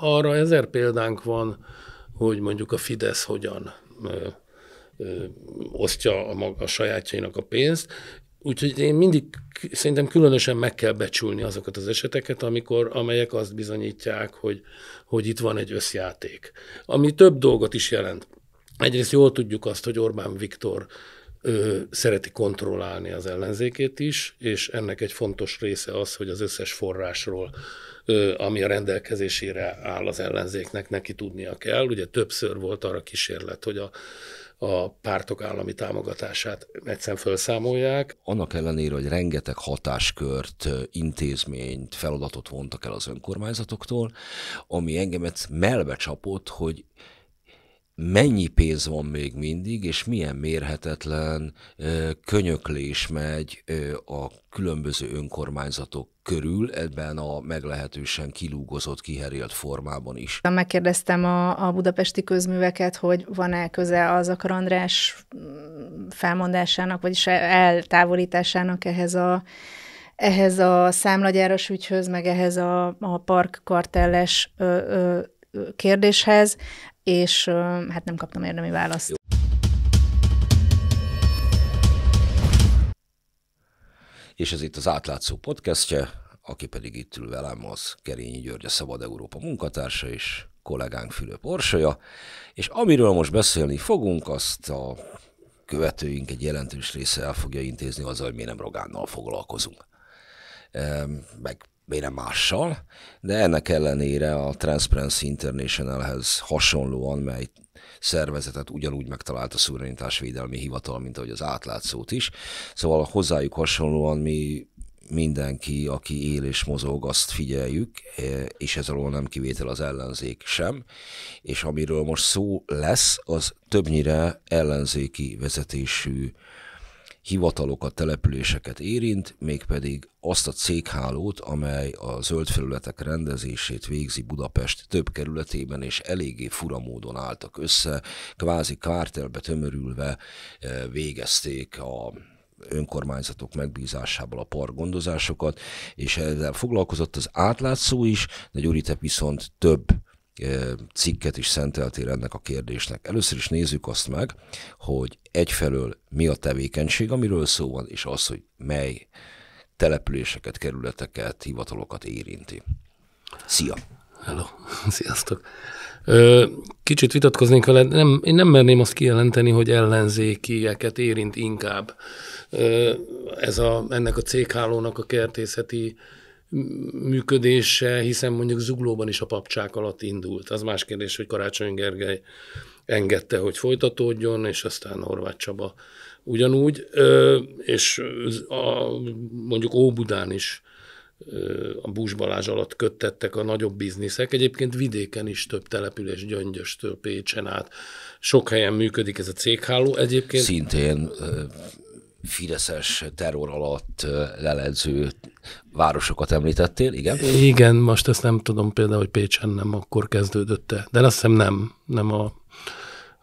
arra ezer példánk van, hogy mondjuk a Fidesz hogyan ö, ö, osztja a, maga, a sajátjainak a pénzt, Úgyhogy én mindig szerintem különösen meg kell becsülni azokat az eseteket, amikor, amelyek azt bizonyítják, hogy, hogy itt van egy összjáték. Ami több dolgot is jelent. Egyrészt jól tudjuk azt, hogy Orbán Viktor ő szereti kontrollálni az ellenzékét is, és ennek egy fontos része az, hogy az összes forrásról ami a rendelkezésére áll az ellenzéknek, neki tudnia kell. Ugye többször volt arra kísérlet, hogy a a pártok állami támogatását egyszerűen felszámolják. Annak ellenére, hogy rengeteg hatáskört, intézményt, feladatot vontak el az önkormányzatoktól, ami engemet melbe csapott, hogy mennyi pénz van még mindig, és milyen mérhetetlen könyöklés megy a különböző önkormányzatok körül, ebben a meglehetősen kilúgozott, kiherélt formában is. Megkérdeztem a, a budapesti közműveket, hogy van-e köze az a András mm, felmondásának, vagyis e, eltávolításának ehhez a ehhez a számlagyáros ügyhöz, meg ehhez a, a parkkartelles ö, ö, kérdéshez, és hát nem kaptam érdemi választ. Jó, és ez itt az átlátszó podcastje, aki pedig itt ül velem, az Kerényi György, a Szabad Európa munkatársa és kollégánk Fülöp Orsolya, és amiről most beszélni fogunk, azt a követőink egy jelentős része el fogja intézni azzal, hogy mi nem Rogánnal foglalkozunk. Meg miért nem mással, de ennek ellenére a Transparency Internationalhez hasonlóan, mely szervezetet ugyanúgy megtalált a szuverenitásvédelmi hivatal, mint ahogy az átlátszót is. Szóval hozzájuk hasonlóan mi mindenki, aki él és mozog, azt figyeljük, e, és ez alól nem kivétel az ellenzék sem, és amiről most szó lesz, az többnyire ellenzéki vezetésű hivatalokat, településeket érint, mégpedig azt a céghálót, amely a zöld felületek rendezését végzi Budapest több kerületében, és eléggé fura módon álltak össze, kvázi kártelbe tömörülve eh, végezték a önkormányzatok megbízásából a park gondozásokat, és ezzel foglalkozott az átlátszó is, de Gyuri viszont több cikket is szenteltél ennek a kérdésnek. Először is nézzük azt meg, hogy egyfelől mi a tevékenység, amiről szó van, és az, hogy mely településeket, kerületeket, hivatalokat érinti. Szia! Hello! Sziasztok! Kicsit vitatkoznék vele, nem, én nem merném azt kijelenteni, hogy ellenzékieket érint inkább ez a, ennek a céghálónak a kertészeti működése, hiszen mondjuk Zuglóban is a papcsák alatt indult. Az más kérdés, hogy Karácsony Gergely engedte, hogy folytatódjon, és aztán Horváth Csaba ugyanúgy, és a, mondjuk Óbudán is a Búzs Balázs alatt köttettek a nagyobb bizniszek. Egyébként vidéken is több település, Gyöngyöstől Pécsen át. Sok helyen működik ez a cégháló. Egyébként... Szintén fideszes terror alatt leledző városokat említettél, igen? Igen, most ezt nem tudom például, hogy Pécsen nem akkor kezdődötte, de azt hiszem nem, nem a,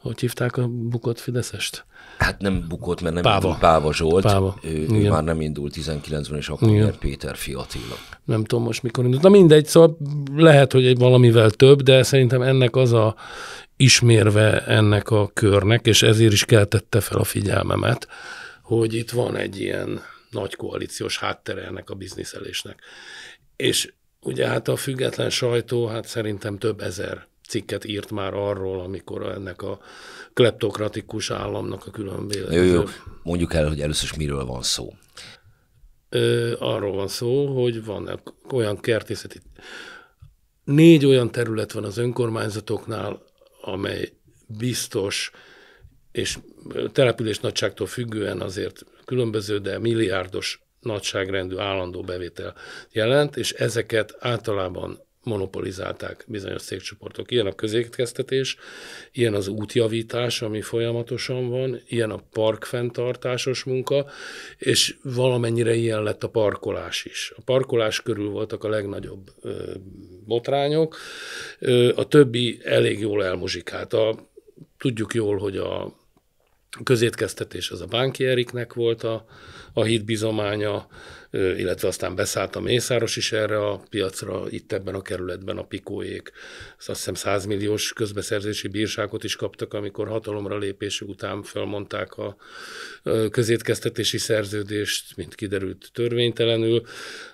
hogy hívták a bukott Fideszest? Hát nem bukott, mert nem Páva, indult Páva Zsolt, Páva. Ő, igen. ő már nem indult 19-ben, és akkor igen. Péter Fiatila. Nem tudom most mikor indult. Na mindegy, szóval lehet, hogy egy valamivel több, de szerintem ennek az a ismérve ennek a körnek, és ezért is keltette fel a figyelmemet, hogy itt van egy ilyen nagy koalíciós háttere ennek a bizniszelésnek. És ugye hát a független sajtó, hát szerintem több ezer cikket írt már arról, amikor ennek a kleptokratikus államnak a különböző. Jó, jó, mondjuk el, hogy először is miről van szó. Ö, arról van szó, hogy van olyan kertészeti... Négy olyan terület van az önkormányzatoknál, amely biztos és település nagyságtól függően azért különböző, de milliárdos nagyságrendű állandó bevétel jelent, és ezeket általában monopolizálták bizonyos cégcsoportok. Ilyen a közékeztetés, ilyen az útjavítás, ami folyamatosan van, ilyen a parkfenntartásos munka, és valamennyire ilyen lett a parkolás is. A parkolás körül voltak a legnagyobb ö, botrányok, ö, a többi elég jól elmuzsikált. A, tudjuk jól, hogy a közétkeztetés az a Bánki Eriknek volt a a híd bizománya, illetve aztán beszállt a Mészáros is erre a piacra, itt ebben a kerületben a Pikóék. Azt hiszem 100 milliós közbeszerzési bírságot is kaptak, amikor hatalomra lépésük után felmondták a közétkeztetési szerződést, mint kiderült törvénytelenül.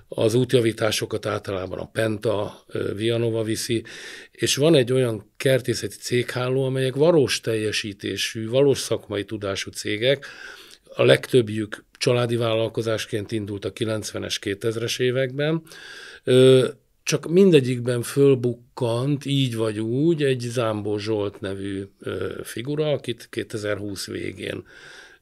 Az útjavításokat általában a Penta, Vianova viszi, és van egy olyan kertészeti cégháló, amelyek valós teljesítésű, valós szakmai tudású cégek, a legtöbbjük családi vállalkozásként indult a 90-es, 2000-es években, csak mindegyikben fölbukkant, így vagy úgy, egy Zámbó Zsolt nevű figura, akit 2020 végén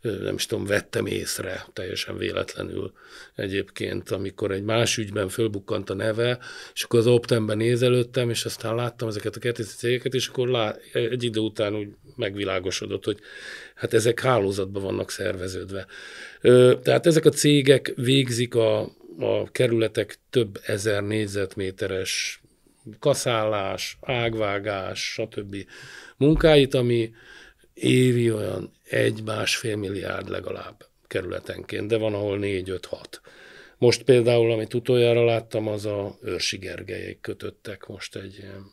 nem is tudom, vettem észre teljesen véletlenül egyébként, amikor egy más ügyben fölbukkant a neve, és akkor az Optemben nézelődtem, és aztán láttam ezeket a kertészeti cégeket, és akkor lá, egy idő után úgy megvilágosodott, hogy hát ezek hálózatban vannak szerveződve. Tehát ezek a cégek végzik a, a kerületek több ezer négyzetméteres kaszállás, ágvágás, stb. munkáit, ami évi olyan egy-másfél milliárd legalább kerületenként, de van, ahol négy-öt-hat. Most például, amit utoljára láttam, az a őrsi kötöttek most egy ilyen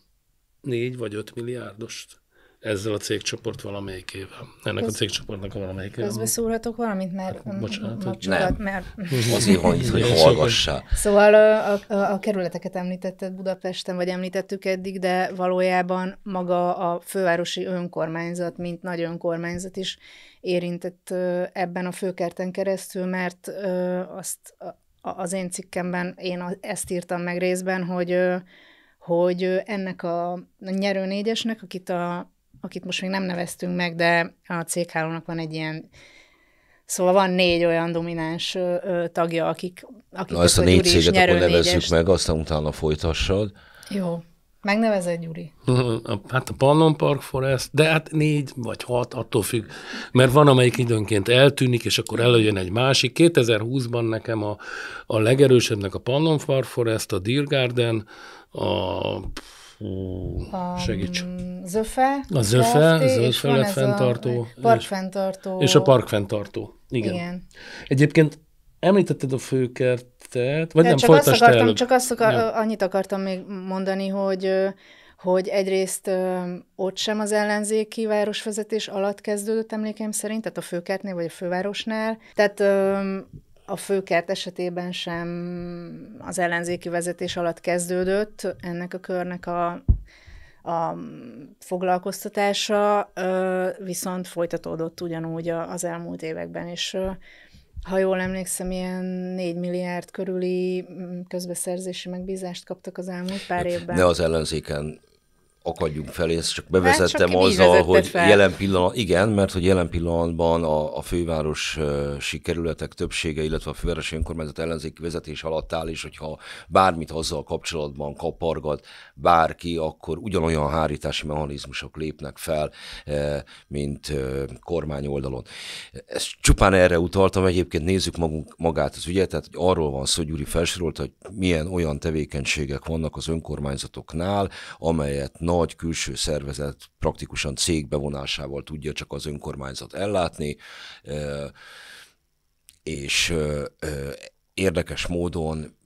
négy vagy öt milliárdost ezzel a cégcsoport valamelyikével. Ennek Köz... a cégcsoportnak a valamelyikével. Közbeszúrhatok valamit, mert... Hát, bocsánat, hogy... Nem, hát, mert... Az van hogy hallgassál. Szóval, szóval a, a, a kerületeket említetted Budapesten, vagy említettük eddig, de valójában maga a fővárosi önkormányzat, mint nagy önkormányzat is érintett ebben a főkerten keresztül, mert azt az én cikkemben én ezt írtam meg részben, hogy hogy ennek a nyerő négyesnek, akit a akit most még nem neveztünk meg, de a céghálónak van egy ilyen Szóval van négy olyan domináns ö, ö, tagja, akik... akik Na ezt a négy céget akkor nevezzük négyest. meg, aztán utána folytassad. Jó. Megnevezed, Gyuri? Hát a Pannon Park Forest, de hát négy vagy hat, attól függ. Mert van, amelyik időnként eltűnik, és akkor előjön egy másik. 2020-ban nekem a, a legerősebbnek a Pannon Park Forest, a Deer Garden, a a, segíts. Zöfe. A Zöfe, Kft, Zöfe lett fenntartó. parkfenntartó. És, a parkfenntartó. Igen. Igen. Egyébként említetted a főkertet, vagy nem, csak azt akartam, Csak azt akar, ja. annyit akartam még mondani, hogy hogy egyrészt ö, ott sem az ellenzéki városvezetés alatt kezdődött emlékeim szerint, tehát a főkertnél vagy a fővárosnál. Tehát ö, a főkert esetében sem az ellenzéki vezetés alatt kezdődött ennek a körnek a, a foglalkoztatása, viszont folytatódott ugyanúgy az elmúlt években, is. ha jól emlékszem, ilyen 4 milliárd körüli mm, közbeszerzési megbízást kaptak az elmúlt pár hát, évben. De az ellenzéken akadjunk fel, ezt csak bevezettem hát csak azzal, hogy fel. jelen pillanat, igen, mert hogy jelen pillanatban a, a főváros sikerületek többsége, illetve a fővárosi önkormányzat ellenzéki vezetés alatt áll, és hogyha bármit azzal kapcsolatban kapargat, bárki, akkor ugyanolyan hárítási mechanizmusok lépnek fel, eh, mint eh, kormány oldalon. Ezt csupán erre utaltam, egyébként nézzük magunk, magát az ügyet, tehát hogy arról van szó, Gyuri felsorolt, hogy milyen olyan tevékenységek vannak az önkormányzatoknál, amelyet nagy külső szervezet praktikusan cég bevonásával tudja csak az önkormányzat ellátni, eh, és érdekes módon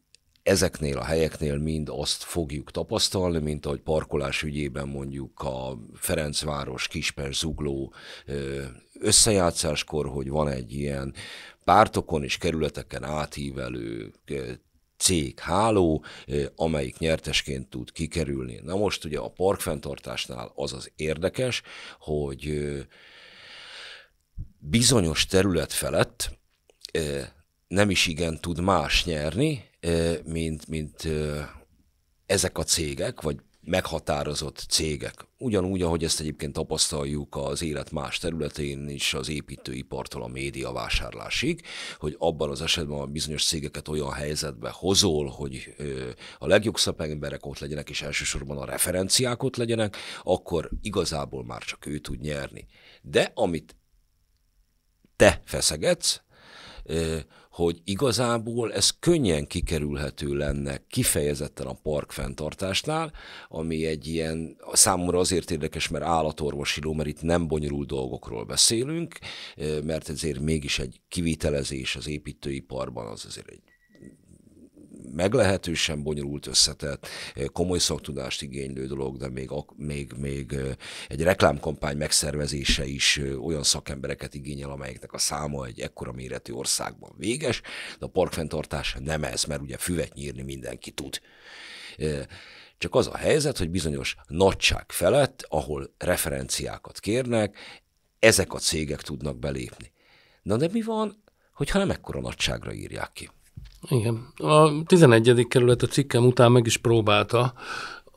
ezeknél a helyeknél mind azt fogjuk tapasztalni, mint ahogy parkolás ügyében mondjuk a Ferencváros, Kisper, Zugló összejátszáskor, hogy van egy ilyen pártokon és kerületeken átívelő cég háló, amelyik nyertesként tud kikerülni. Na most ugye a parkfenntartásnál az az érdekes, hogy bizonyos terület felett nem is igen tud más nyerni, mint, mint ezek a cégek, vagy meghatározott cégek. Ugyanúgy, ahogy ezt egyébként tapasztaljuk az élet más területén is, az építőipartól a média vásárlásig, hogy abban az esetben a bizonyos cégeket olyan helyzetbe hozol, hogy a legjobb szakemberek ott legyenek, és elsősorban a referenciák ott legyenek, akkor igazából már csak ő tud nyerni. De amit te feszegetsz, hogy igazából ez könnyen kikerülhető lenne kifejezetten a park fenntartásnál, ami egy ilyen, számomra azért érdekes, mert ló, mert itt nem bonyolult dolgokról beszélünk, mert ezért mégis egy kivitelezés az építőiparban az azért egy meglehetősen bonyolult összetett, eh, komoly szaktudást igénylő dolog, de még, még, még eh, egy reklámkampány megszervezése is eh, olyan szakembereket igényel, amelyeknek a száma egy ekkora méretű országban véges, de a parkfenntartás nem ez, mert ugye füvet nyírni mindenki tud. Csak az a helyzet, hogy bizonyos nagyság felett, ahol referenciákat kérnek, ezek a cégek tudnak belépni. Na de mi van, hogyha nem ekkora nagyságra írják ki? Igen. A 11. kerület a cikkem után meg is próbálta,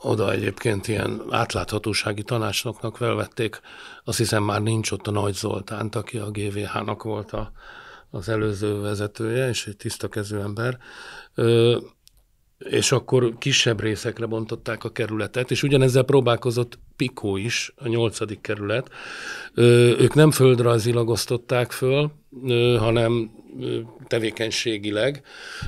oda egyébként ilyen átláthatósági tanácsnoknak felvették, azt hiszem már nincs ott a Nagy Zoltánt, aki a GVH-nak volt a, az előző vezetője, és egy tiszta kezű ember. Ö, és akkor kisebb részekre bontották a kerületet, és ugyanezzel próbálkozott Pikó is, a nyolcadik kerület. Ö, ők nem földrajzilag osztották föl, ö, hanem tevékenységileg,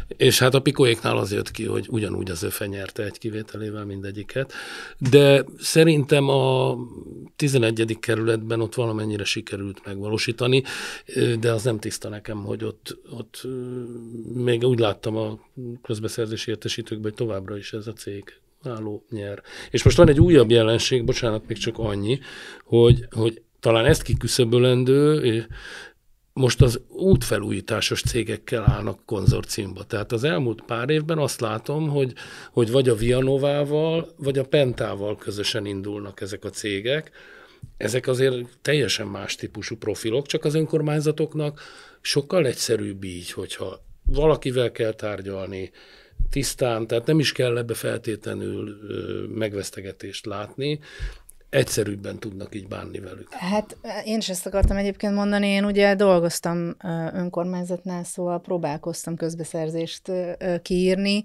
és hát a Pikóéknál az jött ki, hogy ugyanúgy az öfe nyerte egy kivételével mindegyiket, de szerintem a 11. kerületben ott valamennyire sikerült megvalósítani, de az nem tiszta nekem, hogy ott, ott még úgy láttam a közbeszerzési értesítőkben, hogy továbbra is ez a cég álló nyer. És most van egy újabb jelenség, bocsánat, még csak annyi, hogy, hogy talán ezt kiküszöbölendő, most az útfelújításos cégekkel állnak konzorciumba. Tehát az elmúlt pár évben azt látom, hogy, hogy vagy a Vianovával, vagy a Pentával közösen indulnak ezek a cégek. Ezek azért teljesen más típusú profilok, csak az önkormányzatoknak sokkal egyszerűbb így, hogyha valakivel kell tárgyalni, tisztán, tehát nem is kell ebbe feltétlenül megvesztegetést látni, egyszerűbben tudnak így bánni velük. Hát én is ezt akartam egyébként mondani, én ugye dolgoztam önkormányzatnál, szóval próbálkoztam közbeszerzést kiírni.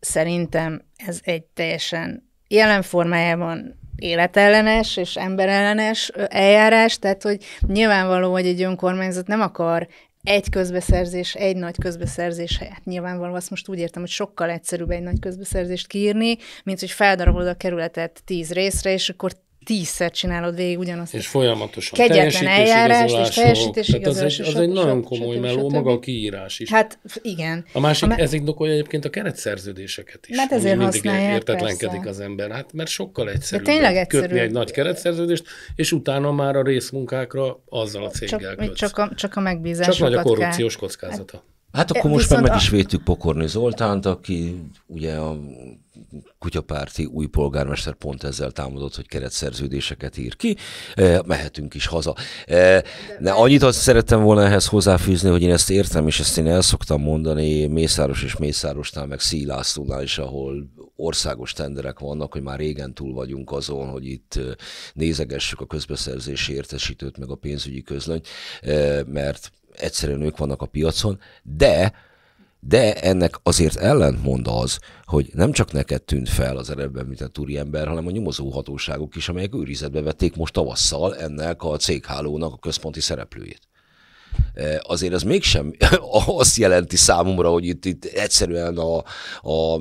Szerintem ez egy teljesen jelen formájában életellenes és emberellenes eljárás, tehát hogy nyilvánvaló, hogy egy önkormányzat nem akar egy közbeszerzés, egy nagy közbeszerzés, helyett. nyilvánvalóan azt most úgy értem, hogy sokkal egyszerűbb egy nagy közbeszerzést kiírni, mint hogy feldarabolod a kerületet tíz részre, és akkor tízszer csinálod végig ugyanazt. És folyamatosan kegyetlen eljárás, és teljesítés Tehát az egy, az egy nagyon komoly meló, maga a kiírás is. Hát igen. A másik, a me- ez indokolja egyébként a keretszerződéseket is. Mert ezért mindig értetlenkedik persze. az ember, hát mert sokkal egyszerűbb De tényleg egyszerű. kötni egy nagy keretszerződést, és utána már a részmunkákra azzal a céggel csak, Csak a, csak a megbízásokat Csak nagy a korrupciós kell. kockázata. Hát akkor e, most már meg is védtük Pokorni Zoltánt, aki ugye a kutyapárti új polgármester pont ezzel támadott, hogy keretszerződéseket ír ki, e, mehetünk is haza. E, ne, annyit azt szerettem volna ehhez hozzáfűzni, hogy én ezt értem, és ezt én el szoktam mondani Mészáros és Mészárosnál, meg Szílászlónál is, ahol országos tenderek vannak, hogy már régen túl vagyunk azon, hogy itt e, nézegessük a közbeszerzési értesítőt, meg a pénzügyi közlönyt, mert egyszerűen ők vannak a piacon, de de ennek azért ellentmond az, hogy nem csak neked tűnt fel az mint a túri ember, hanem a nyomozó hatóságok is, amelyek őrizetbe vették most tavasszal ennek a céghálónak a központi szereplőjét. E, azért ez mégsem azt jelenti számomra, hogy itt, itt egyszerűen a, a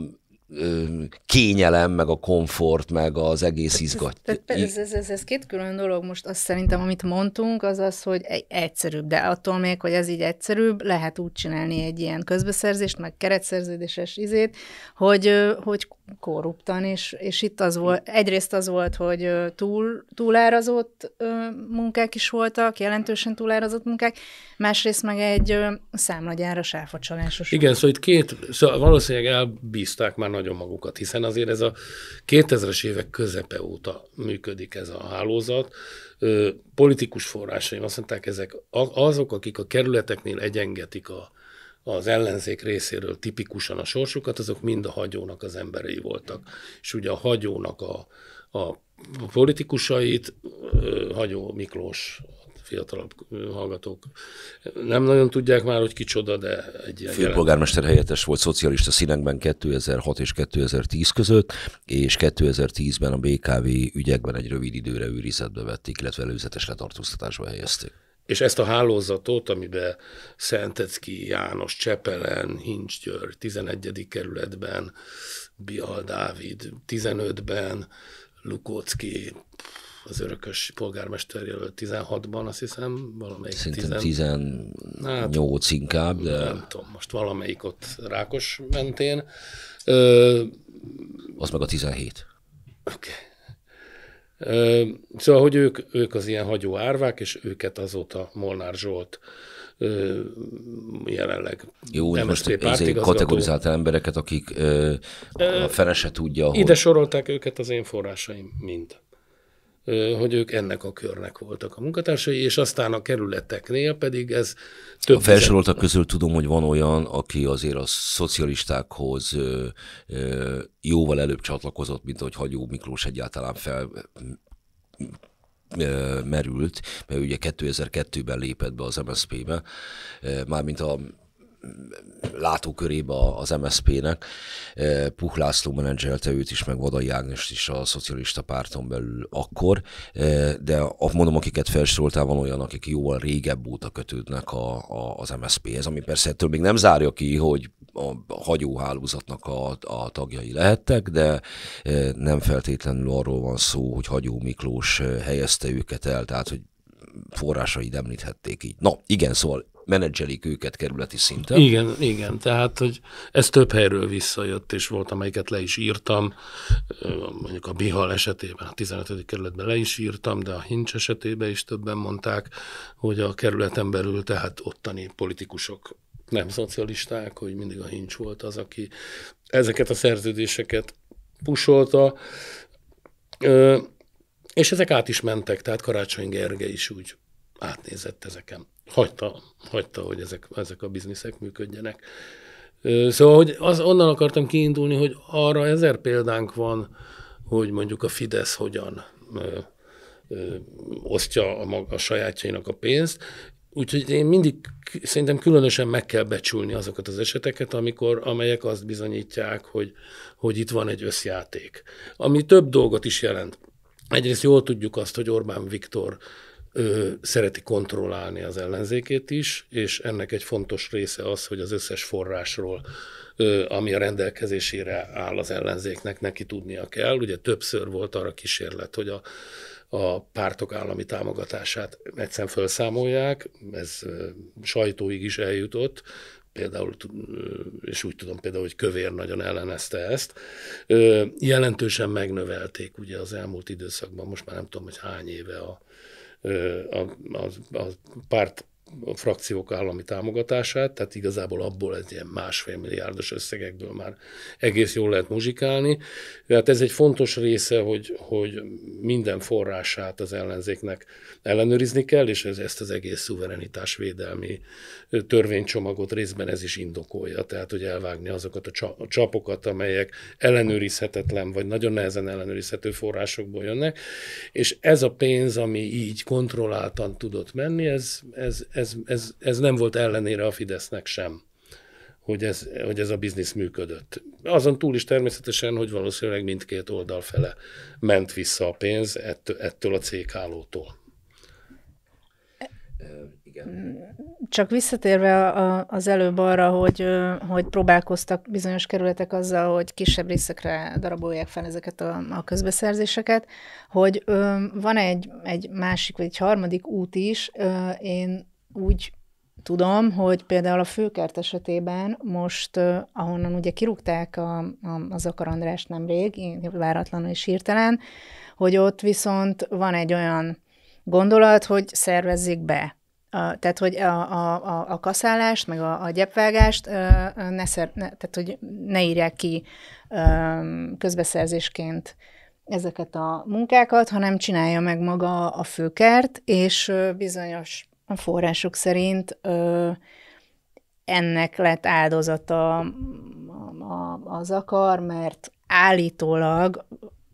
kényelem, meg a komfort, meg az egész izgat. Ez, ez, ez, ez két külön dolog. Most azt szerintem, amit mondtunk, az az, hogy egyszerűbb, de attól még, hogy ez így egyszerűbb, lehet úgy csinálni egy ilyen közbeszerzést, meg keretszerződéses izét, hogy, hogy korruptan, és, és itt az volt, egyrészt az volt, hogy túl, túlárazott munkák is voltak, jelentősen túlárazott munkák, másrészt meg egy számlagyáros áfacsalásos. Igen, munkák. szóval itt két, szóval valószínűleg elbízták már nagyon magukat, hiszen azért ez a 2000-es évek közepe óta működik ez a hálózat, politikus forrásaim azt mondták, ezek azok, akik a kerületeknél egyengetik a az ellenzék részéről tipikusan a sorsukat, azok mind a hagyónak az emberei voltak. És ugye a hagyónak a, a politikusait, Hagyó Miklós, fiatalabb hallgatók nem nagyon tudják már, hogy kicsoda, de egy ilyen Főpolgármester jelent. helyettes volt szocialista színekben 2006 és 2010 között, és 2010-ben a BKV ügyekben egy rövid időre őrizetbe vették, illetve előzetes letartóztatásba helyezték. És ezt a hálózatot, amiben Szentecki János, Csepelen, Hincs György, 11. kerületben, Bihal Dávid, 15-ben, Lukócki, az örökös polgármester jelölt 16-ban, azt hiszem, valamelyik. Szerintem 18 tizen... hát, inkább, de... Nem tudom, most valamelyik ott Rákos mentén. Ö... Az meg a 17. Oké. Okay. Szóval, hogy ők, ők az ilyen hagyó árvák, és őket azóta Molnár Zsolt jelenleg Jó, hogy most ezért kategorizáltál embereket, akik ö, a fene se tudja, Ide hogy... sorolták őket az én forrásaim mind hogy ők ennek a körnek voltak a munkatársai, és aztán a kerületeknél pedig ez több... A felsoroltak közül tudom, hogy van olyan, aki azért a szocialistákhoz jóval előbb csatlakozott, mint ahogy Hagyó Miklós egyáltalán fel merült, mert ugye 2002-ben lépett be az MSZP-be, mármint a látókörébe az MSZP-nek. Puh László menedzselte őt is, meg Vadai Ágnest is a szocialista párton belül akkor, de mondom, akiket felsoroltál, van olyan, akik jóval régebb óta kötődnek a, a, az MSZP-hez, ami persze ettől még nem zárja ki, hogy a hagyóhálózatnak a, a tagjai lehettek, de nem feltétlenül arról van szó, hogy Hagyó Miklós helyezte őket el, tehát hogy forrásaid említhették így. Na, igen, szóval menedzselik őket kerületi szinten. Igen, igen, tehát hogy ez több helyről visszajött, és volt, amelyiket le is írtam, mondjuk a Bihal esetében, a 15. kerületben le is írtam, de a Hincs esetében is többen mondták, hogy a kerületen belül, tehát ottani politikusok nem szocialisták, hogy mindig a Hincs volt az, aki ezeket a szerződéseket pusolta, és ezek át is mentek, tehát Karácsony Gerge is úgy átnézett ezeken hagyta, hagyta hogy ezek, ezek a bizniszek működjenek. Szóval hogy az, onnan akartam kiindulni, hogy arra ezer példánk van, hogy mondjuk a Fidesz hogyan ö, ö, osztja a, maga, a sajátjainak a pénzt, Úgyhogy én mindig szerintem különösen meg kell becsülni azokat az eseteket, amikor, amelyek azt bizonyítják, hogy, hogy itt van egy összjáték. Ami több dolgot is jelent. Egyrészt jól tudjuk azt, hogy Orbán Viktor ő szereti kontrollálni az ellenzékét is, és ennek egy fontos része az, hogy az összes forrásról, ami a rendelkezésére áll az ellenzéknek, neki tudnia kell. Ugye többször volt arra kísérlet, hogy a a pártok állami támogatását egyszerűen felszámolják, ez sajtóig is eljutott, például, és úgy tudom például, hogy Kövér nagyon ellenezte ezt, jelentősen megnövelték ugye az elmúlt időszakban, most már nem tudom, hogy hány éve a, Eh, ao ao ao parte a frakciók állami támogatását, tehát igazából abból egy ilyen másfél milliárdos összegekből már egész jól lehet muzsikálni. Tehát ez egy fontos része, hogy, hogy minden forrását az ellenzéknek ellenőrizni kell, és ez, ezt az egész szuverenitásvédelmi törvénycsomagot részben ez is indokolja, tehát hogy elvágni azokat a csapokat, amelyek ellenőrizhetetlen, vagy nagyon nehezen ellenőrizhető forrásokból jönnek, és ez a pénz, ami így kontrolláltan tudott menni, ez, ez, ez, ez, ez nem volt ellenére a Fidesznek sem, hogy ez, hogy ez a biznisz működött. Azon túl is természetesen, hogy valószínűleg mindkét oldal fele ment vissza a pénz ettől, ettől a cégállótól. Igen. Csak visszatérve a, a, az előbb arra, hogy, hogy próbálkoztak bizonyos kerületek azzal, hogy kisebb részekre darabolják fel ezeket a, a közbeszerzéseket, hogy van egy, egy másik vagy egy harmadik út is. Én úgy tudom, hogy például a főkert esetében most, uh, ahonnan ugye kirúgták a, a, a Zakar András nemrég, váratlanul és hirtelen, hogy ott viszont van egy olyan gondolat, hogy szervezzék be. tehát, hogy a, a, a kaszálást, meg a, a gyepvágást ne, szer, ne, tehát, hogy ne írják ki közbeszerzésként ezeket a munkákat, hanem csinálja meg maga a főkert, és bizonyos a források szerint ö, ennek lett áldozata a, a, mert állítólag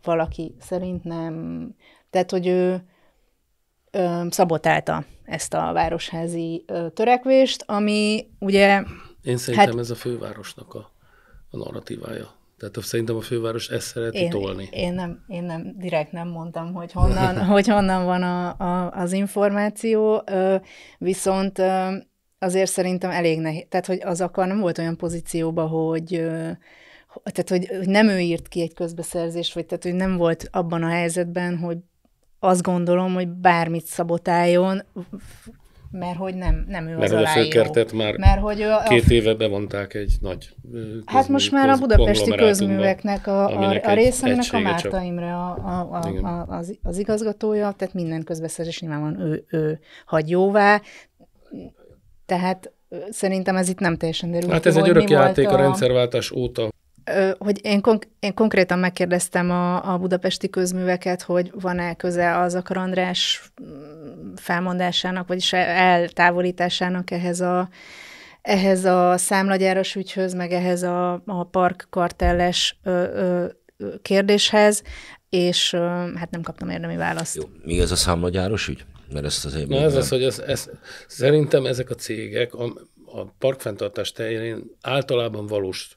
valaki szerint nem, tehát hogy ő ö, szabotálta ezt a városházi ö, törekvést, ami ugye... Én szerintem hát, ez a fővárosnak a, a narratívája. Tehát szerintem a főváros ezt szereti én, tolni. Én nem, én nem, direkt nem mondtam, hogy honnan, hogy honnan van a, a, az információ, viszont azért szerintem elég nehéz. Tehát, hogy az akar nem volt olyan pozícióban, hogy tehát, hogy, hogy nem ő írt ki egy közbeszerzést, vagy tehát, hogy nem volt abban a helyzetben, hogy azt gondolom, hogy bármit szabotáljon, mert hogy nem, nem ő mert az aláíró. a főkertet már mert hogy a, két éve bevonták egy nagy közmű, Hát most már a budapesti közműveknek a, a, a részemnek a Márta csak. Imre a, a, a, a, az, az igazgatója, tehát minden közbeszerzés nyilvánvalóan ő, ő hagy jóvá, tehát szerintem ez itt nem teljesen derült Hát ez egy örök játék a... a rendszerváltás óta hogy én, konk- én konkrétan megkérdeztem a, a budapesti közműveket, hogy van-e köze az Akar András mm, felmondásának, vagyis e, eltávolításának ehhez a, ehhez a számlagyáros ügyhöz, meg ehhez a, a parkkartelles ö, ö, kérdéshez, és ö, hát nem kaptam érdemi választ. Jó. Mi ez a számlagyáros ügy? Mert ezt azért Na ez az, hogy ez, ez, szerintem ezek a cégek a, a parkfenntartás terén általában valós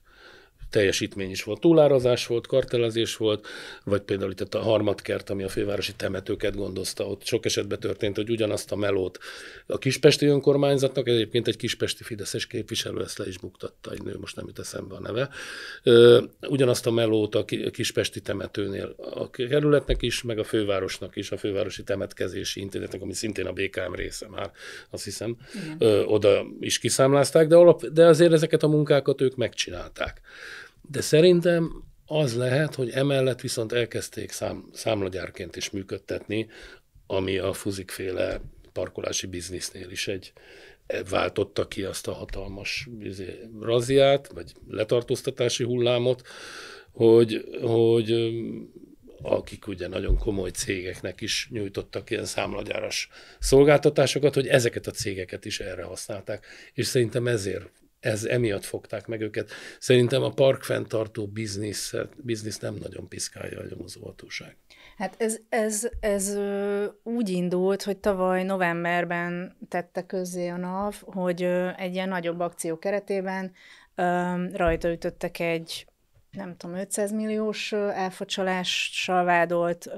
teljesítmény is volt. Túlárazás volt, kartelezés volt, vagy például itt a harmadkert, ami a fővárosi temetőket gondozta, ott sok esetben történt, hogy ugyanazt a melót a kispesti önkormányzatnak, egyébként egy kispesti fideszes képviselő ezt le is buktatta, egy nő, most nem jut eszembe a neve, ugyanazt a melót a kispesti temetőnél a kerületnek is, meg a fővárosnak is, a fővárosi temetkezési intézetnek, ami szintén a BKM része már, azt hiszem, Igen. oda is kiszámlázták, de, alap, de azért ezeket a munkákat ők megcsinálták. De szerintem az lehet, hogy emellett viszont elkezdték szám, számlagyárként is működtetni, ami a fuzikféle parkolási biznisznél is egy e, váltotta ki azt a hatalmas izé, raziát, vagy letartóztatási hullámot, hogy, hogy akik ugye nagyon komoly cégeknek is nyújtottak ilyen számlagyáras szolgáltatásokat, hogy ezeket a cégeket is erre használták, és szerintem ezért ez emiatt fogták meg őket. Szerintem a parkfenntartó biznisz, biznisz nem nagyon piszkálja a nyomozóhatóság. Hát ez, ez, ez úgy indult, hogy tavaly novemberben tette közzé a NAV, hogy egy ilyen nagyobb akció keretében rajta ütöttek egy, nem tudom, 500 milliós elfocsolással vádolt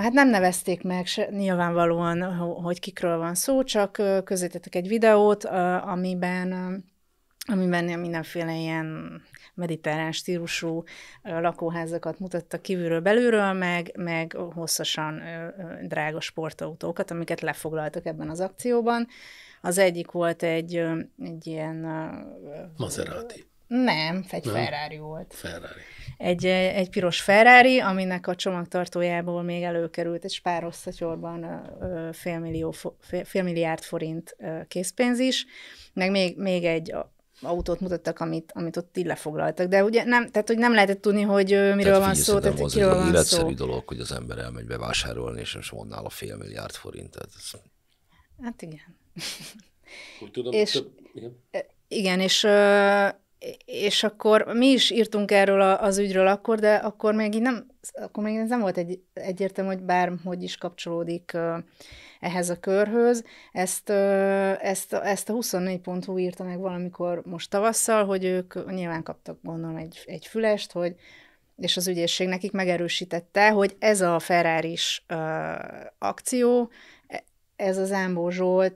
Hát nem nevezték meg se, nyilvánvalóan, hogy kikről van szó, csak közétettek egy videót, amiben amiben mindenféle ilyen mediterrán stílusú lakóházakat mutattak kívülről belülről, meg, meg hosszasan drága sportautókat, amiket lefoglaltak ebben az akcióban. Az egyik volt egy, egy ilyen... Maserati. Nem, egy nem? Ferrari volt. Ferrari. Egy, eh, egy piros Ferrari, aminek a csomagtartójából még előkerült egy spárosszatyorban eh, eh, félmillió, félmilliárd forint készpénz is, meg még, még egy autót mutattak, amit, amit ott így lefoglaltak. De ugye nem, tehát hogy nem lehetett tudni, hogy miről tehát van szó, tehát az kiről van szó. dolog, hogy az ember elmegy bevásárolni, és most vonnál a fél milliárd forintot. Hát igen. tudom, és, több, igen. igen, és és akkor mi is írtunk erről a, az ügyről akkor, de akkor még így nem, akkor még nem volt egy, egyértelmű, hogy bárhogy is kapcsolódik ehhez a körhöz. Ezt, ezt, ezt a pont írta meg valamikor most tavasszal, hogy ők nyilván kaptak gondolom egy, egy fülest, hogy és az ügyészség nekik megerősítette, hogy ez a ferrari uh, akció, ez az Ámbó Zsolt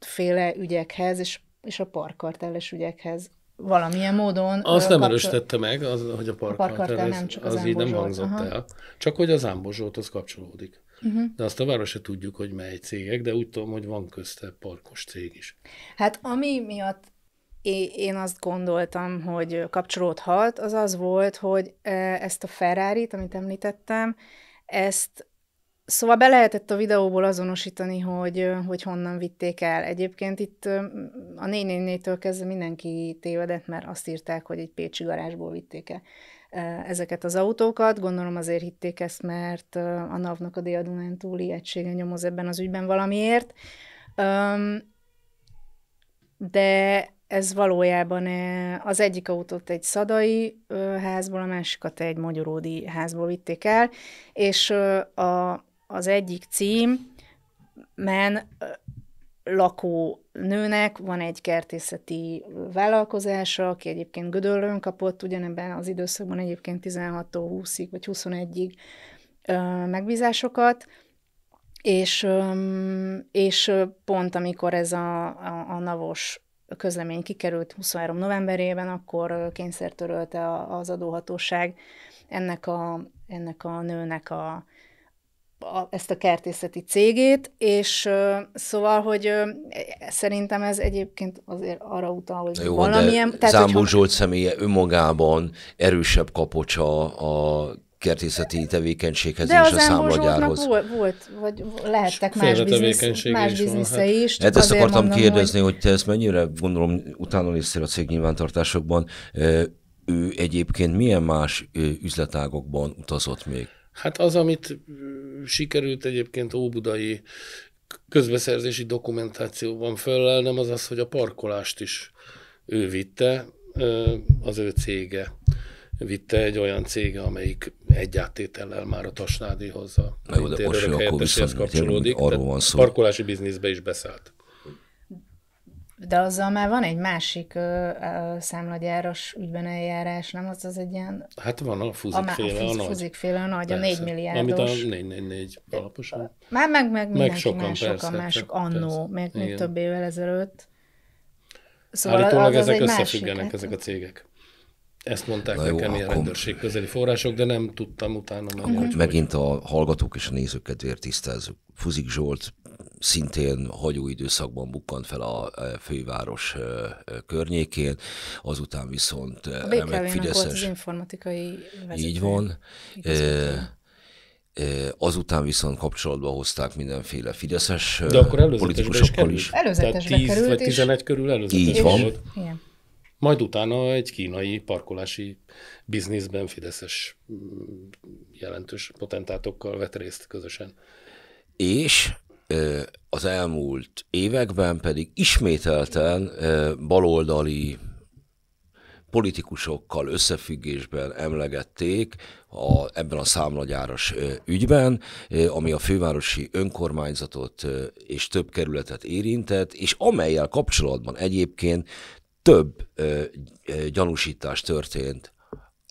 féle ügyekhez, és és a parkartelles ügyekhez valamilyen módon... Azt nem kapcsol... erősítette meg, az, hogy a parkkartel nem csak az, az így nem hangzott aha. el. Csak hogy az az kapcsolódik. Uh-huh. De azt város se tudjuk, hogy mely cégek, de úgy tudom, hogy van közte parkos cég is. Hát ami miatt én azt gondoltam, hogy kapcsolódhat, az az volt, hogy e, ezt a ferrari amit említettem, ezt Szóval be lehetett a videóból azonosítani, hogy, hogy honnan vitték el. Egyébként itt a nénénétől kezdve mindenki tévedett, mert azt írták, hogy egy pécsi garázsból vitték el ezeket az autókat. Gondolom azért hitték ezt, mert a NAV-nak a dél túli egysége nyomoz ebben az ügyben valamiért. De ez valójában az egyik autót egy szadai házból, a másikat egy magyaródi házból vitték el, és a az egyik cím, men lakó nőnek van egy kertészeti vállalkozása, aki egyébként Gödöllőn kapott, ugyanebben az időszakban egyébként 16-tól 20-ig vagy 21-ig megbízásokat, és, és pont amikor ez a, a, a navos közlemény kikerült 23 novemberében, akkor kényszertörölte az adóhatóság ennek a, ennek a nőnek a, a, ezt a kertészeti cégét, és uh, szóval, hogy uh, szerintem ez egyébként azért arra utal, hogy Jó, valamilyen... De tehát, Zámbó hogyha... Zsolt személye önmagában erősebb kapocsa a kertészeti tevékenységhez de és a számlagyárhoz. Volt, volt, vagy lehettek más, biznisz, más is hát bizniszei van, is. Hát ezt akartam mondom, kérdezni, hogy... hogy te ezt mennyire, gondolom, utána néztél a cég nyilvántartásokban, ő egyébként milyen más üzletágokban utazott még? Hát az, amit sikerült egyébként óbudai közbeszerzési dokumentációban föllelnem, az az, hogy a parkolást is ő vitte, az ő cége vitte egy olyan cége, amelyik egy áttétellel már a Tasnádihoz, a Na jó, de most akkor viszont kapcsolódik. Arról van szó. Parkolási bizniszbe is beszállt. De azzal már van egy másik ö, ö, számlagyáros ügyben eljárás, nem? Az az egy ilyen... Hát van a fuzikféle, a, a, a nagy. Fuzikféle, a nagy, a 4 milliárdos. Amit a 444 alaposan. Már meg, meg mindenki meg sokan, más, persze, sokan mások annó, még, még több évvel ezelőtt. Szóval Állítólag az ezek az összefüggenek, másik, ezek a cégek. Ezt mondták Na nekem jó, ilyen akkor... rendőrség közeli források, de nem tudtam utána. Meg Akkor hogy megint hogy... a hallgatók és a nézők kedvéért tisztázzuk. Fuzik Zsolt szintén hagyó időszakban bukkant fel a e, főváros e, e, környékén, azután viszont a remek Fideszes... Volt az informatikai vezető. Így van. Azután viszont kapcsolatba hozták mindenféle fideszes De akkor előzetesbe is. került? Előzetesbe Tehát 10 vagy 11 körül előzetes Így van. Volt. Igen. Majd utána egy kínai parkolási bizniszben Fideszes mm, jelentős potentátokkal vett részt közösen. És az elmúlt években pedig ismételten baloldali politikusokkal összefüggésben emlegették a, ebben a számlagyáros ügyben, ami a fővárosi önkormányzatot és több kerületet érintett, és amelyel kapcsolatban egyébként több ö, ö, gyanúsítás történt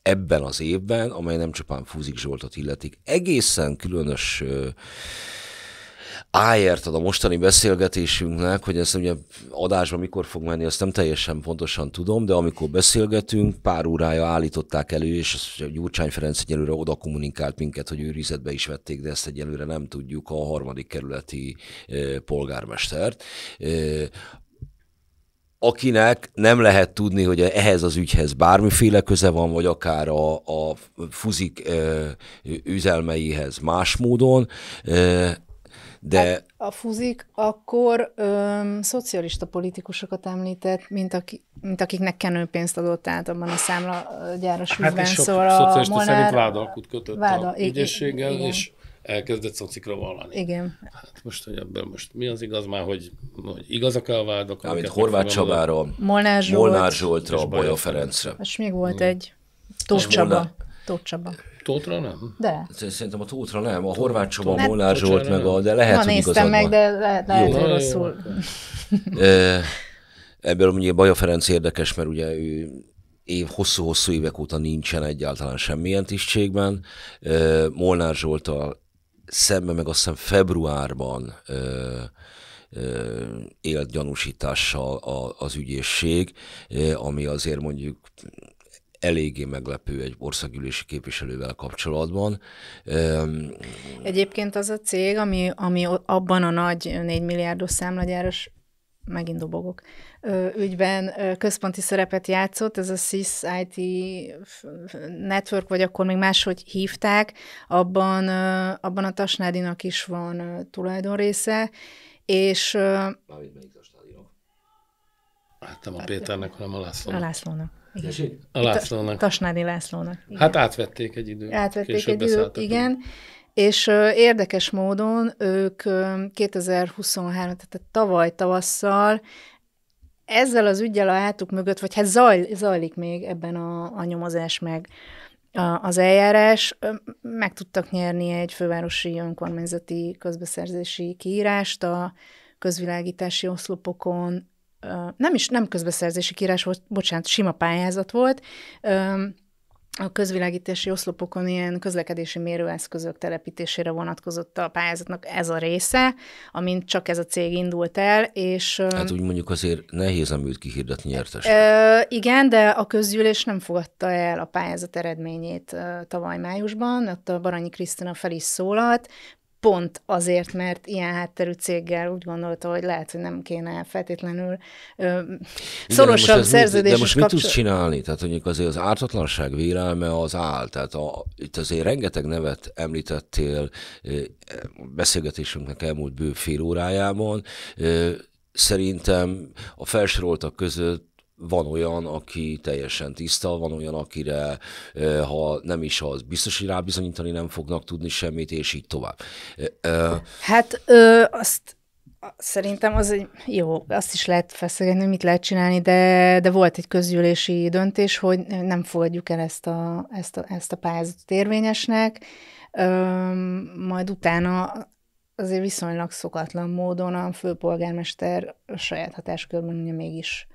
ebben az évben, amely nem csupán Fúzik Zsoltot illetik. Egészen különös ö, áért ad a mostani beszélgetésünknek, hogy ezt ugye adásban mikor fog menni, azt nem teljesen pontosan tudom, de amikor beszélgetünk, pár órája állították elő, és Gyurcsány Ferenc egyelőre oda kommunikált minket, hogy őrizetbe is vették, de ezt egyelőre nem tudjuk, a harmadik kerületi polgármestert, akinek nem lehet tudni, hogy ehhez az ügyhez bármiféle köze van, vagy akár a, a fuzik ö, üzelmeihez más módon, ö, de... A, hát, a fuzik akkor ö, szocialista politikusokat említett, mint, aki, mint akiknek kenőpénzt adott át abban a számlagyáros ügyben. Hát és szól a szocialista Molnár, szerint vádalkut kötött vádal, a ügyességgel, igen. és elkezdett szocikra vallani. Igen. Hát most, hogy ebből most mi az igaz már, hogy, hogy igazak a vádok? Amit Horváth Csabára, Molnár, Zsolt, Molnár Zoltra, Baja Ferencre. És még volt egy. Tóth Csaba. Tóth Csaba. Tótra nem? De. Hát szerintem a Tótra nem, a Horváth Csaba, a hát- Molnár Zsolt, meg a, de lehet, Na, hogy igazad meg, de lehet, lehet hogy rosszul. Ebből ugye Baja Ferenc érdekes, mert ugye ő év, hosszú-hosszú évek óta nincsen egyáltalán semmilyen tisztségben. Molnár Zsoltal szemben meg azt hiszem februárban ö, ö, élt gyanúsítással a, az ügyészség, ami azért mondjuk eléggé meglepő egy országgyűlési képviselővel kapcsolatban. Egyébként az a cég, ami, ami abban a nagy 4 milliárdos számlagyáros megint dobogok, ügyben központi szerepet játszott, ez a CIS IT Network, vagy akkor még máshogy hívták, abban, abban a Tasnádinak is van tulajdonrésze, és... Mármint melyik Tasnádinok? Hát nem a hát, Péternek, hanem a Lászlónak. A Lászlónak. Igen. A Lászlónak. Tasnádi Lászlónak. Hát igen. Hát átvették egy időt. Átvették egy időt, igen. Ő. És érdekes módon ők 2023, tehát tavaly tavasszal ezzel az ügyel a hátuk mögött, vagy hát zaj, zajlik még ebben a, a nyomozás meg az eljárás, meg tudtak nyerni egy fővárosi önkormányzati közbeszerzési kiírást a közvilágítási oszlopokon, nem is, nem közbeszerzési kiírás volt, bocsánat, sima pályázat volt, a közvilágítási oszlopokon ilyen közlekedési mérőeszközök telepítésére vonatkozott a pályázatnak ez a része, amint csak ez a cég indult el, és... Hát úgy mondjuk azért nehéz a műt kihirdetni nyertesre. Igen, de a közgyűlés nem fogadta el a pályázat eredményét tavaly májusban, ott a Baranyi Krisztina fel is szólalt, pont azért, mert ilyen hátterű céggel úgy gondolta, hogy lehet, hogy nem kéne feltétlenül ö, szorosabb szerződés. De most mit kapcsol... tudsz csinálni? Tehát mondjuk azért az ártatlanság vélelme az áll. Tehát a, itt azért rengeteg nevet említettél beszélgetésünknek elmúlt bő fél órájában. Szerintem a felsoroltak között van olyan, aki teljesen tiszta, van olyan, akire ha nem is az, biztos, hogy rábizonyítani nem fognak tudni semmit, és így tovább. Hát ö, azt szerintem az egy, jó, azt is lehet feszegetni, mit lehet csinálni, de, de volt egy közgyűlési döntés, hogy nem fogadjuk el ezt a, ezt a, ezt a pályázatot érvényesnek, ö, majd utána azért viszonylag szokatlan módon a főpolgármester a saját hatáskörben ugye mégis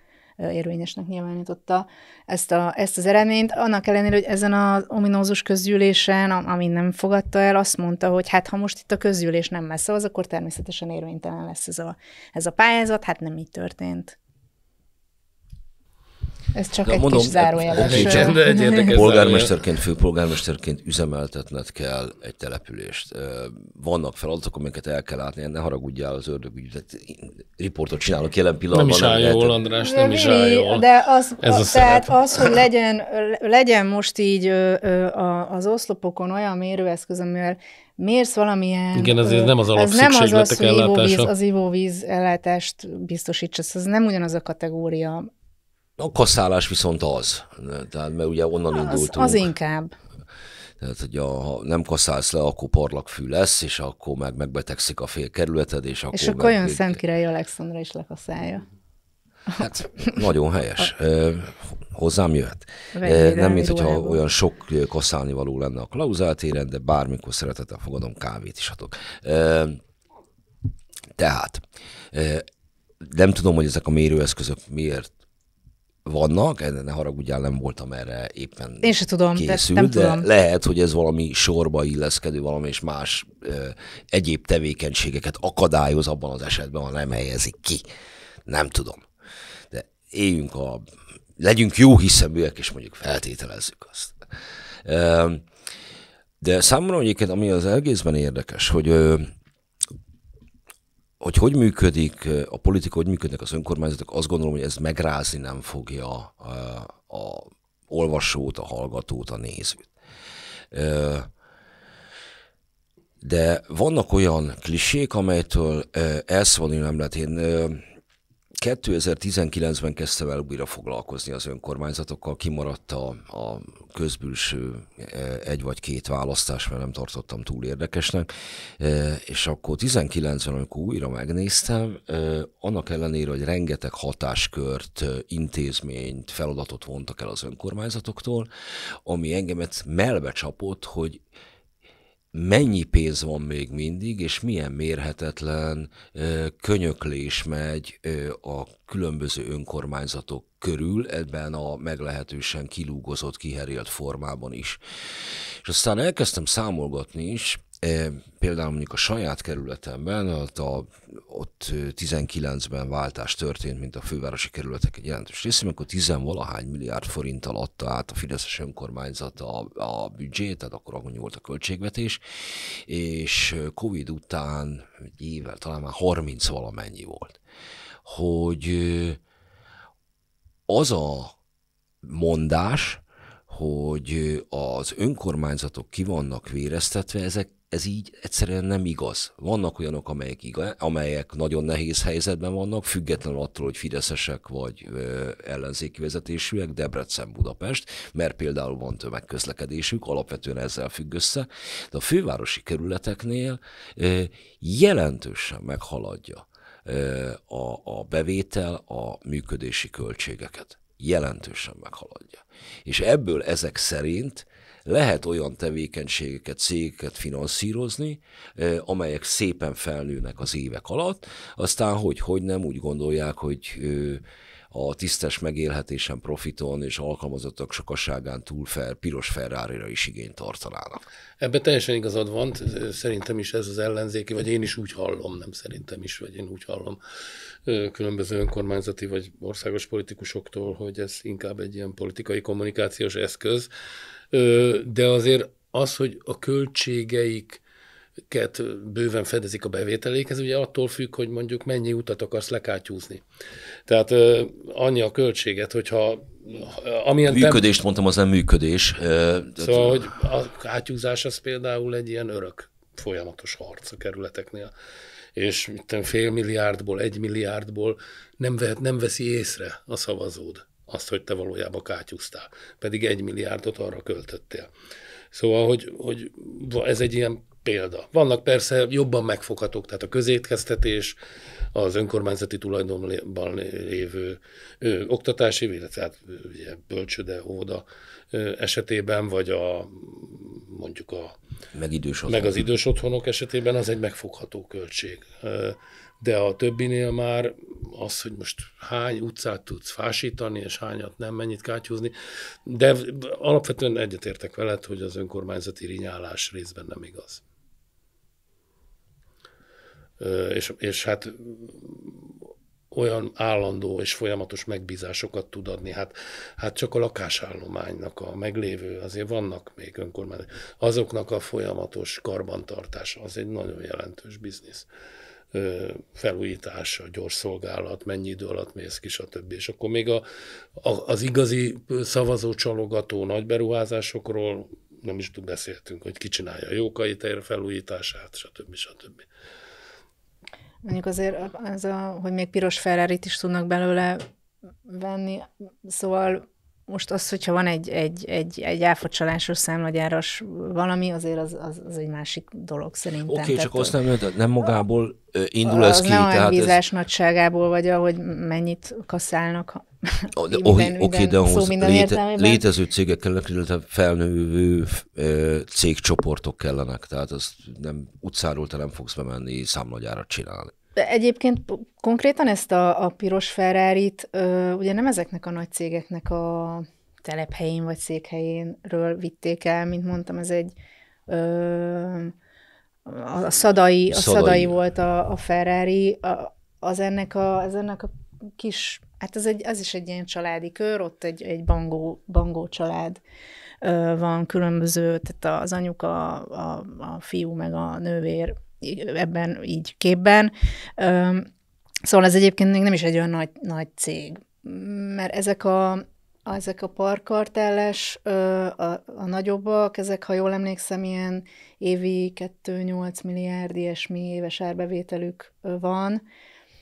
érvényesnek nyilvánította ezt, a, ezt az eredményt. Annak ellenére, hogy ezen az ominózus közgyűlésen, ami nem fogadta el, azt mondta, hogy hát ha most itt a közgyűlés nem messze, az akkor természetesen érvénytelen lesz ez a, ez a pályázat. Hát nem így történt. Ez csak de egy mondom, kis zárójeles. Okay, polgármesterként, főpolgármesterként üzemeltetned kell egy települést. Vannak feladatok, amiket el kell látni, ne haragudjál az ördögügyet. Riportot csinálok jelen pillanatban. Nem is áll jól, lehet... András, nem is áll jól. De az, Ez a, a tehát az, hogy legyen, legyen most így az oszlopokon olyan mérőeszköz, amivel mérsz valamilyen... Igen, ezért nem az alapszükségletek nem Az nem az, hogy ivóvíz, az ivóvíz ellátást biztosítsa, ez nem ugyanaz a kategória. A kaszálás viszont az, tehát mert ugye onnan az, indultunk. Az inkább. Tehát, hogy a, ha nem kaszálsz le, akkor parlakfű lesz, és akkor meg megbetegszik a fél kerületed, és akkor... És akkor meg... olyan Király Alexandra is lekaszálja. Hát nagyon helyes. Hozzám jöhet. nem, mint hogyha órából. olyan sok kaszálni való lenne a klauzáltéren, de bármikor szeretettel fogadom, kávét is adok. Tehát, nem tudom, hogy ezek a mérőeszközök miért vannak, ne haragudjál, nem voltam erre éppen Én se tudom, készül, de, nem de tudom. lehet, hogy ez valami sorba illeszkedő, valami és más ö, egyéb tevékenységeket akadályoz abban az esetben, ha nem helyezik ki. Nem tudom. De éljünk a... Legyünk jó hiszeműek, és mondjuk feltételezzük azt. Ö, de számomra egyébként, ami az egészben érdekes, hogy ö, hogy hogy működik a politika, hogy működnek az önkormányzatok, azt gondolom, hogy ez megrázni nem fogja a, a olvasót, a hallgatót, a nézőt. De vannak olyan klisék, amelytől elszólni nem lehet. Én 2019-ben kezdte el újra foglalkozni az önkormányzatokkal, kimaradt a, a közbülső e, egy vagy két választás, mert nem tartottam túl érdekesnek, e, és akkor 19-ben, amikor újra megnéztem, e, annak ellenére, hogy rengeteg hatáskört, intézményt, feladatot vontak el az önkormányzatoktól, ami engemet melbe csapott, hogy mennyi pénz van még mindig, és milyen mérhetetlen könyöklés megy a különböző önkormányzatok körül, ebben a meglehetősen kilúgozott, kiherélt formában is. És aztán elkezdtem számolgatni is, Például mondjuk a saját kerületemben, ott, a, ott 19-ben váltás történt, mint a fővárosi kerületek egy jelentős része, amikor 10 valahány milliárd forinttal adta át a Fideszes önkormányzat a, a büdzsét, tehát akkor annyi volt a költségvetés, és Covid után egy évvel talán már 30 valamennyi volt, hogy az a mondás, hogy az önkormányzatok ki vannak véreztetve, ezek ez így egyszerűen nem igaz. Vannak olyanok, amelyek, igaz, amelyek nagyon nehéz helyzetben vannak, függetlenül attól, hogy fideszesek vagy ö, ellenzéki vezetésűek, Debrecen-Budapest, mert például van tömegközlekedésük, alapvetően ezzel függ össze, de a fővárosi kerületeknél ö, jelentősen meghaladja ö, a, a bevétel a működési költségeket jelentősen meghaladja. És ebből ezek szerint lehet olyan tevékenységeket, cégeket finanszírozni, amelyek szépen felnőnek az évek alatt, aztán hogy, hogy nem úgy gondolják, hogy a tisztes megélhetésen, profiton és alkalmazottak sokasságán túl fel, piros ferrari is igényt tartanának. Ebben teljesen igazad van, szerintem is ez az ellenzéki, vagy én is úgy hallom, nem szerintem is, vagy én úgy hallom különböző önkormányzati vagy országos politikusoktól, hogy ez inkább egy ilyen politikai kommunikációs eszköz, de azért az, hogy a költségeik bőven fedezik a ez, ugye attól függ, hogy mondjuk mennyi utat akarsz lekátyúzni. Tehát annyi a költséget, hogyha amilyen működést tem... mondtam, az nem működés. Szóval, hogy a kátyúzás az például egy ilyen örök folyamatos harc a kerületeknél és fél milliárdból, egy milliárdból nem, vehet, nem veszi észre a szavazód azt, hogy te valójában kátyúztál, pedig egy milliárdot arra költöttél. Szóval, hogy, hogy ez egy ilyen példa. Vannak persze jobban megfoghatók, tehát a közétkeztetés, az önkormányzati tulajdonban lévő ö, oktatási, illetve hát ugye bölcsöde, óda ö, esetében, vagy a mondjuk a meg, idős meg az idős otthonok esetében az egy megfogható költség. Ö, de a többinél már az, hogy most hány utcát tudsz fásítani, és hányat nem, mennyit kátyúzni, de alapvetően egyetértek veled, hogy az önkormányzati rinyálás részben nem igaz. És, és hát olyan állandó és folyamatos megbízásokat tud adni. Hát, hát csak a lakásállománynak a meglévő, azért vannak még önkormányzatok, azoknak a folyamatos karbantartása, az egy nagyon jelentős biznisz felújítása, gyors szolgálat, mennyi idő alatt mész ki, stb. És akkor még a, a, az igazi csalogató nagy beruházásokról nem is tud beszéltünk, hogy ki csinálja a Jókai tér felújítását, stb. stb. Mondjuk azért az, a, hogy még piros ferrari is tudnak belőle venni, szóval most az, hogyha van egy, egy, egy, egy áfacsalásos számlagyáros valami, azért az, az, az egy másik dolog szerintem. Oké, okay, csak azt nem mondtad, nem magából indul az ez ki. Nem a bízás ez... nagyságából, vagy ahogy mennyit kaszálnak. Oh, de, minden, oké, okay, de ahhoz léte, létező cégek kellenek, illetve felnővő cégcsoportok kellenek, tehát az nem utcáról te nem fogsz bemenni számlagyárat csinálni. De egyébként konkrétan ezt a, a piros ferrari ugye nem ezeknek a nagy cégeknek a telephelyén vagy székhelyénről vitték el, mint mondtam, ez egy ö, a, a, szadai, a szadai. szadai volt a, a Ferrari, a, az, ennek a, az ennek a kis, hát ez, egy, ez is egy ilyen családi kör, ott egy, egy bangó, bangó család ö, van különböző, tehát az anyuka, a, a fiú meg a nővér ebben így képben. Szóval ez egyébként még nem is egy olyan nagy, nagy cég, mert ezek a, ezek a parkartelles, a, a nagyobbak, ezek, ha jól emlékszem, ilyen évi 2-8 milliárd ilyesmi éves árbevételük van.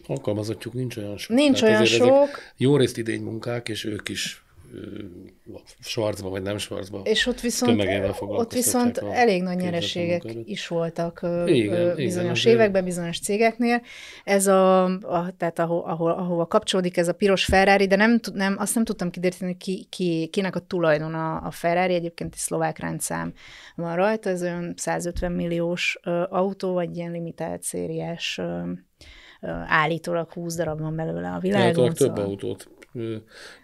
Alkalmazottjuk nincs olyan sok. Nincs Tehát olyan sok. Jó részt idény munkák, és ők is Schwarzba, vagy nem Schwarzba. És ott viszont, ott viszont elég nagy nyereségek is voltak igen, bizonyos igen, években, bizonyos cégeknél. Ez a, a tehát ahol, ahol, ahova kapcsolódik ez a piros Ferrari, de nem, nem azt nem tudtam kideríteni, ki, ki, kinek a tulajdon a Ferrari, egyébként egy szlovák rendszám van rajta, ez olyan 150 milliós autó, vagy ilyen limitált szériás állítólag 20 darab van belőle a világon. Állítólag több szóval- autót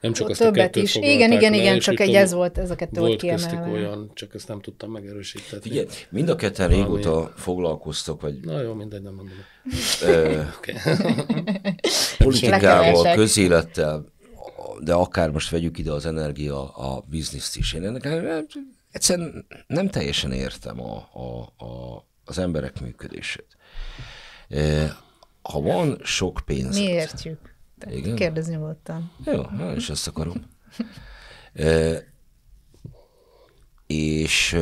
nem csak azt többet a kettőt is. Igen, igen, le, igen, csak egy ez volt, ez a kettő volt kiemelve. olyan, csak ezt nem tudtam megerősíteni. Ugye, mind a ketten régóta ami... foglalkoztok, vagy... Na jó, mindegy, nem mondom. politikával, közélettel, de akár most vegyük ide az energia, a bizniszt is. Én ennek egyszerűen nem teljesen értem a, a, a, az emberek működését. Ha van sok pénz. Mi értjük? Igen? Kérdezz nyugodtan. Jó, hát is azt akarom. e, és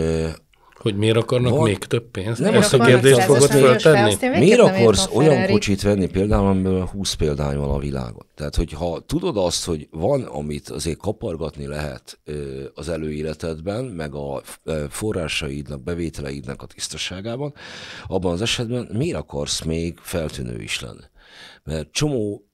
hogy miért akarnak van... még több pénzt? Nem azt a kérdést fogod feltenni? Miért akarsz olyan Ferrari? kocsit venni például, amiben 20 példány van a világon? Tehát, hogyha tudod azt, hogy van, amit azért kapargatni lehet az előéletedben, meg a forrásaidnak, bevételeidnek a tisztaságában, abban az esetben miért akarsz még feltűnő is lenni? Mert csomó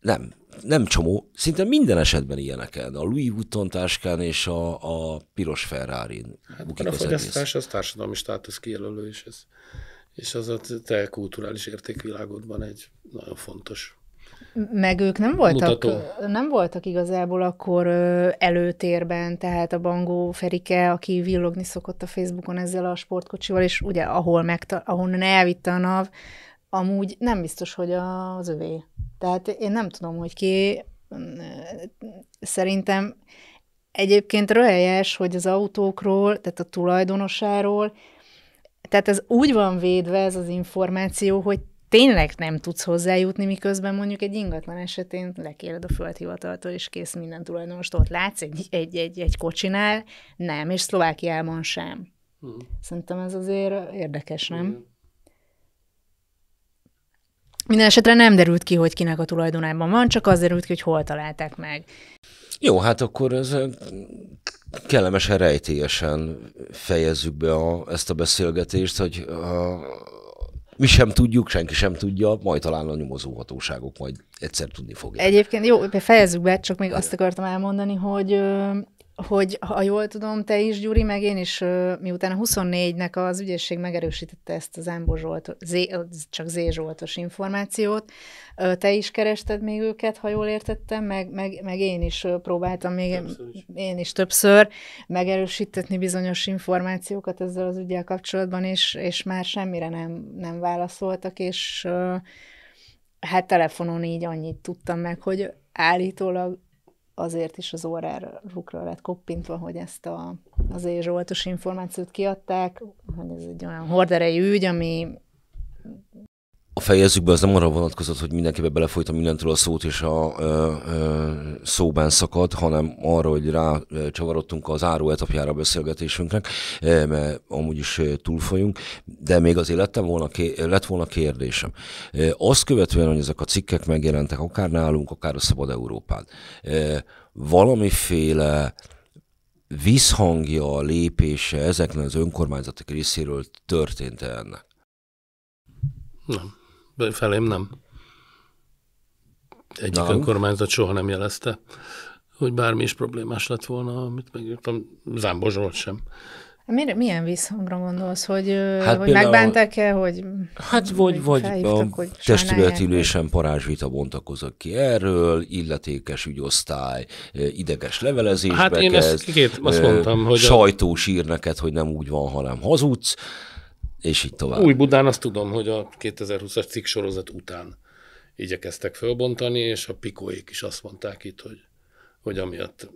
nem, nem csomó. Szinte minden esetben el A Louis Vuitton táskán és a, a piros ferrari Hát, a fogyasztás az társadalmi státusz kijelölő, és ez és az a te kulturális értékvilágodban egy nagyon fontos meg ők nem voltak, mutató. nem voltak igazából akkor előtérben, tehát a Bangó Ferike, aki villogni szokott a Facebookon ezzel a sportkocsival, és ugye ahol megta- ahonnan elvitte a NAV, amúgy nem biztos, hogy az övé. Tehát én nem tudom, hogy ki mm, szerintem egyébként röhelyes, hogy az autókról, tehát a tulajdonosáról, tehát ez úgy van védve ez az információ, hogy tényleg nem tudsz hozzájutni, miközben mondjuk egy ingatlan esetén lekéred a földhivataltól, és kész minden tulajdonost ott látsz egy, egy, egy, egy kocsinál, nem, és Szlovákiában sem. Uh-huh. Szerintem ez azért érdekes, nem? Uh-huh. Minden esetre nem derült ki, hogy kinek a tulajdonában van, csak az derült ki, hogy hol találták meg. Jó, hát akkor ez kellemesen rejtélyesen fejezzük be a, ezt a beszélgetést, hogy a, mi sem tudjuk, senki sem tudja, majd talán a nyomozóhatóságok majd egyszer tudni fogják. Egyébként jó, fejezzük be, csak még azt akartam elmondani, hogy hogy ha jól tudom, te is, Gyuri, meg én is, miután a 24-nek az ügyészség megerősítette ezt az Ámbor Zsolt, Zé, csak Z Zsoltos információt, te is kerested még őket, ha jól értettem, meg, meg, meg én is próbáltam még, többször is. én is többször megerősítetni bizonyos információkat ezzel az ügyel kapcsolatban, és, és már semmire nem, nem válaszoltak, és hát telefonon így annyit tudtam meg, hogy állítólag azért is az rukra lett koppintva, hogy ezt a, az éjzsoltos információt kiadták, hogy ez egy olyan horderejű ügy, ami a fejezzükben az nem arra vonatkozott, hogy mindenképpen belefolytam mindentől a szót, és a ö, ö, szóban szakad, hanem arra, hogy rácsavarodtunk az áró etapjára a beszélgetésünknek, mert amúgy is túlfolyunk, de még azért lett volna, lett volna kérdésem. Azt követően, hogy ezek a cikkek megjelentek, akár nálunk, akár a Szabad Európán, valamiféle visszhangja, lépése ezeknek az önkormányzatok részéről történt -e ennek? Nem felém nem. Egyik önkormányzat soha nem jelezte, hogy bármi is problémás lett volna, amit megírtam, Zámbor Zsolt sem. Miért, milyen visszhangra gondolsz, hogy, hát hogy megbántak-e, hogy Hát vagy, vagy a hogy testületülésen parázsvita bontakozott ki erről, illetékes ügyosztály, ideges levelezésbe Hát én kezd, ezt két, azt mondtam, hogy... Sajtós a... ír neked, hogy nem úgy van, hanem hazudsz és így tovább. Új Budán azt tudom, hogy a 2020-as cikk sorozat után igyekeztek fölbontani, és a pikóik is azt mondták itt, hogy, hogy amiatt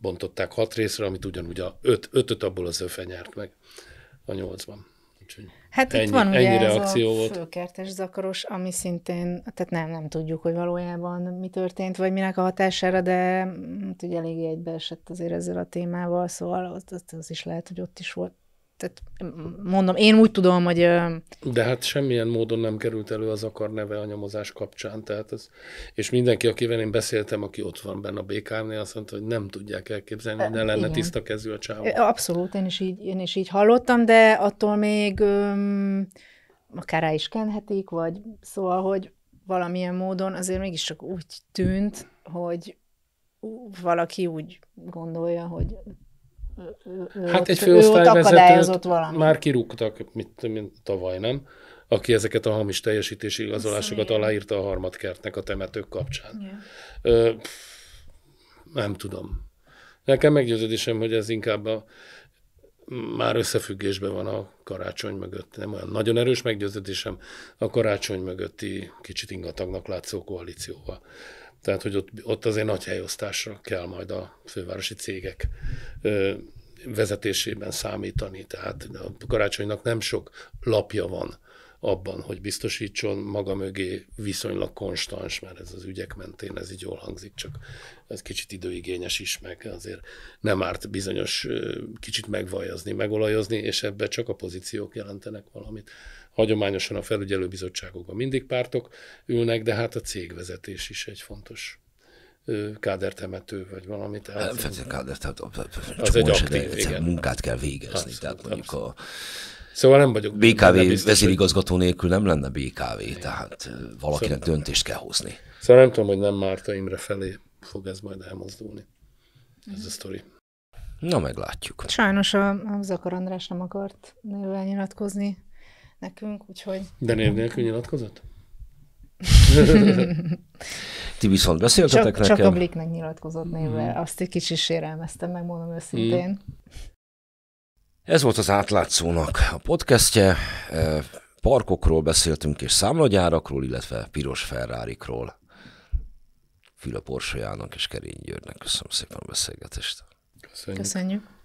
bontották hat részre, amit ugyanúgy a öt, ötöt abból az öfe nyert meg a nyolcban. Úgyhogy hát ennyi, itt van ennyi ugye reakció ez a volt. főkertes zakaros, ami szintén, tehát nem, nem tudjuk, hogy valójában mi történt, vagy minek a hatására, de mm, hát ugye eléggé egybeesett azért ezzel a témával, szóval az, az, az is lehet, hogy ott is volt tehát mondom, én úgy tudom, hogy... De hát semmilyen módon nem került elő az akar neve a nyomozás kapcsán, tehát ez, és mindenki, akivel én beszéltem, aki ott van benne a bkm nél azt mondta, hogy nem tudják elképzelni, hogy ne lenne Igen. tiszta kezű a csávó. Abszolút, én is így, én is így hallottam, de attól még öm, akár rá is kenhetik, vagy szóval, hogy valamilyen módon azért mégiscsak úgy tűnt, hogy valaki úgy gondolja, hogy hát egy főosztályvezetőt már kirúgtak, mint, mint tavaly, nem? aki ezeket a hamis teljesítési igazolásokat aláírta a harmadkertnek a temetők kapcsán. Ö, nem tudom. Nekem meggyőződésem, hogy ez inkább a, már összefüggésben van a karácsony mögött. Nem olyan nagyon erős meggyőződésem a karácsony mögötti kicsit ingatagnak látszó koalícióval. Tehát, hogy ott, ott azért nagy helyosztásra kell majd a fővárosi cégek vezetésében számítani. Tehát a karácsonynak nem sok lapja van abban, hogy biztosítson maga mögé viszonylag konstans, mert ez az ügyek mentén ez így jól hangzik, csak ez kicsit időigényes is, meg azért nem árt bizonyos kicsit megvajazni, megolajozni, és ebbe csak a pozíciók jelentenek valamit hagyományosan a felügyelőbizottságokban mindig pártok ülnek, de hát a cégvezetés is egy fontos kádertemető, vagy valamit. Tehát, tehát, hát, hát, hát, az egy aktív, igen. Munkát kell végezni, abszolút, tehát mondjuk abszolút. a Szóval nem vagyok. BKV vezérigazgató nélkül nem lenne BKV, igen. tehát valakinek szóval... döntést kell hozni. Szóval nem tudom, hogy nem Márta Imre felé fog ez majd elmozdulni. Ez a sztori. Na, meglátjuk. Sajnos a, a Zakar András nem akart nővel nyilatkozni nekünk, úgyhogy... De név nélkül nyilatkozott? Ti viszont beszéltetek csak, nekem? Csak a Bliknek nyilatkozott névvel, mm. azt egy kicsi sérelmeztem, megmondom őszintén. Hmm. Ez volt az átlátszónak a podcastje. E, parkokról beszéltünk, és számlagyárakról, illetve piros ferrari Fülöp Orsolyának és Kerény Györgynek köszönöm szépen a beszélgetést. Köszönjük. Köszönjük.